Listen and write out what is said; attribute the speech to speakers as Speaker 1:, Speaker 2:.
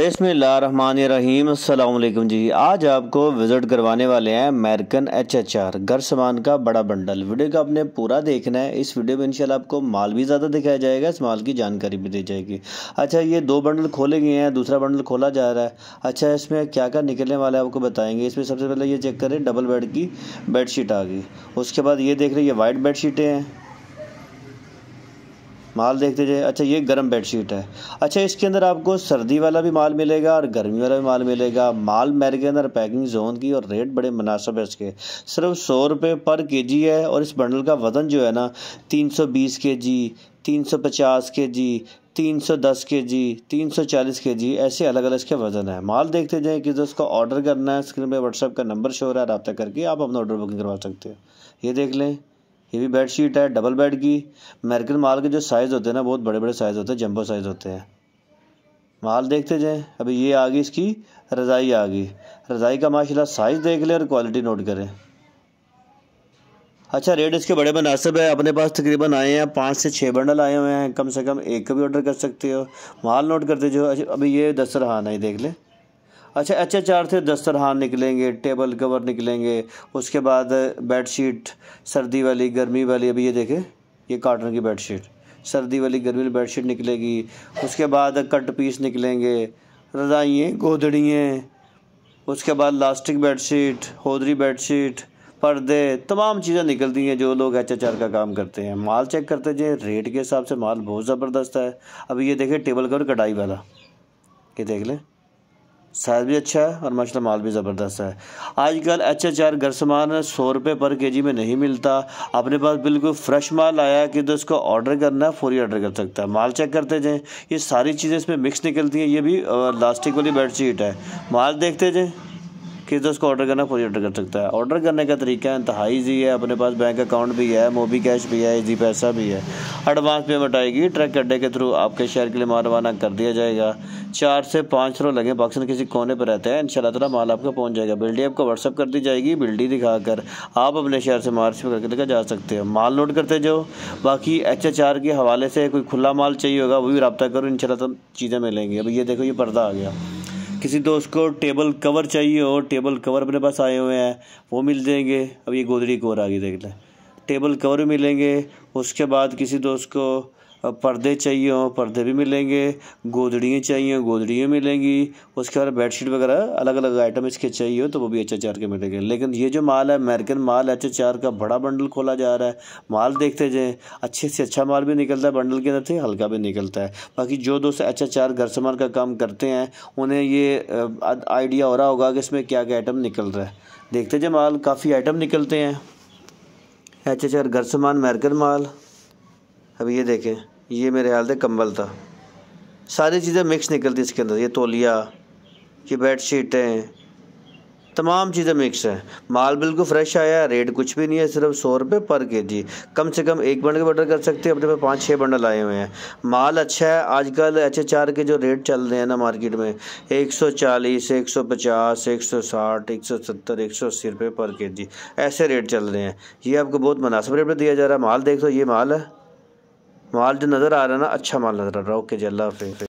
Speaker 1: रहीम अलैक्म जी आज आपको विज़िट करवाने वाले हैं अमेरिकन एच एच आर घर सामान का बड़ा बंडल वीडियो का आपने पूरा देखना है इस वीडियो में इंशाल्लाह आपको माल भी ज़्यादा दिखाया जाएगा इस माल की जानकारी भी दी जाएगी अच्छा ये दो बंडल खोले गए हैं दूसरा बंडल खोला जा रहा है अच्छा इसमें क्या क्या निकलने वाला है आपको बताएंगे इसमें सबसे पहले ये चेक करें डबल बेड की बेड आ गई उसके बाद ये देख रहे ये वाइट बेड हैं माल देखते जाए अच्छा ये गर्म बेडशीट है अच्छा इसके अंदर आपको सर्दी वाला भी माल मिलेगा और गर्मी वाला भी माल मिलेगा माल मेरे के अंदर पैकिंग जोन की और रेट बड़े मुनासब है इसके सिर्फ सौ रुपये पर के जी है और इस बंडल का वज़न जो है ना तीन सौ बीस के जी तीन सौ पचास के जी तीन सौ दस के जी तीन सौ चालीस के जी ऐसे अलग अलग इसके वजन है माल देखते जाए कि जो उसका ऑर्डर करना है स्क्रीन पर व्हाट्सअप का नंबर शो हो रहा है रबा करके आप अपना ऑर्डर बुकिंग करवा सकते हैं ये देख लें ये भी बेड शीट है डबल बेड की अमेरिकन माल के जो साइज़ होते हैं ना बहुत बड़े बड़े साइज़ होते हैं जंबो साइज़ होते हैं माल देखते जाएँ अभी ये आ गई इसकी रज़ाई आ गई रज़ाई का माशाल्लाह साइज़ देख लें और क्वालिटी नोट करें अच्छा रेट इसके बड़े मुनासिब है अपने पास तकरीबन आए हैं पाँच से छः बंडल आए हुए हैं कम से कम एक का भी ऑर्डर कर सकते हो माल नोट करते जो अच्छा अभी ये रहा ही देख लें अच्छा अच्छे चार थे दस्तरहान निकलेंगे टेबल कवर निकलेंगे उसके बाद बेडशीट सर्दी वाली गर्मी वाली अभी ये देखें ये काटन की बेडशीट सर्दी वाली गर्मी वाली बेडशीट निकलेगी उसके बाद कट पीस निकलेंगे रजाइए गोदड़ियाँ उसके बाद लास्टिक बेडशीट होदरी बेडशीट पर्दे तमाम चीज़ें निकलती हैं जो लोग एच एच आर का काम करते हैं माल चेक करते जे रेट के हिसाब से माल बहुत ज़बरदस्त है अभी ये देखें टेबल कवर कटाई वाला ये देख लें साइज़ भी अच्छा है और माशाल्लाह माल भी ज़बरदस्त है आजकल एच एच आर सामान सौ रुपये पर के जी में नहीं मिलता अपने पास बिल्कुल फ्रेश माल आया कि तो इसको ऑर्डर करना है फौरी ऑर्डर कर सकता है माल चेक करते जाएँ ये सारी चीज़ें इसमें मिक्स निकलती हैं ये भी लास्टिक वाली बेडशीट है माल देखते जाएँ किस तो को ऑर्डर करना खुद ऑर्डर कर सकता है ऑर्डर करने का तरीका इंतहा ईजी है अपने पास बैंक अकाउंट भी है मोबी कैश भी है ईजी पैसा भी है एडवांस पेमेंट आएगी ट्रैक अड्डे के थ्रू आपके शहर के लिए माल रवाना कर दिया जाएगा चार से पाँच रो लगे पाकिस्तान किसी कोने पर रहते हैं इन शाला माल आपको पहुँच जाएगा बिल्डी आपको व्हाट्सअप कर दी जाएगी बिल्डी दिखाकर आप अपने शहर से मार्च करके लेकर जा सकते हो माल नोट करते जाओ बाकी एच एच आर के हवाले से कोई खुला माल चाहिए होगा वो भी रबता करो इन चीज़ें मिलेंगी अब ये देखो ये पर्दा आ गया किसी दोस्त को टेबल कवर चाहिए हो टेबल कवर अपने पास आए हुए हैं वो मिल जाएंगे अब ये गोदरी कोर आगे देख लें टेबल कवर मिलेंगे उसके बाद किसी दोस्त को पर्दे चाहिए हों पर्दे भी मिलेंगे गोदड़ियाँ चाहिए गोदड़ियाँ मिलेंगी उसके बाद बेडशीट वगैरह अलग अलग आइटम इसके चाहिए हो तो वो भी एच एच आर के मिलेंगे लेकिन ये जो माल है अमेरिकन माल एच एच आर का बड़ा बंडल खोला जा रहा है माल देखते जाएँ अच्छे से अच्छा माल भी निकलता है बंडल के अंदर से हल्का भी निकलता है बाकी जो दोस्त एच एच आर घर सामान का काम करते हैं उन्हें ये आइडिया हो रहा होगा कि इसमें क्या क्या आइटम निकल रहा है देखते जाए माल काफ़ी आइटम निकलते हैं एच एच आर घर समान अमेरिकन माल अब ये देखें ये मेरे ख्याल से कम्बल था सारी चीज़ें मिक्स निकलती इसके अंदर ये तोलिया ये बेड शीटें तमाम चीज़ें मिक्स है माल बिल्कुल फ्रेश आया है रेट कुछ भी नहीं है सिर्फ सौ रुपये पर के जी कम से कम एक बंडल का ऑर्डर कर सकते हैं अपने पे पाँच छः बंडल आए हुए हैं माल अच्छा है आजकल एच एच आर के जो रेट चल रहे हैं ना मार्केट में एक सौ चालीस एक सौ पचास एक सौ साठ एक सौ सत्तर एक सौ अस्सी रुपये पर के जी ऐसे रेट चल रहे हैं ये आपको बहुत मुनासिब रेट पर दिया जा रहा है माल देख लो ये माल है माल जो नज़र आ रहा है ना अच्छा माल नज़र आ रहा है ओके जी अल्लाह हाफि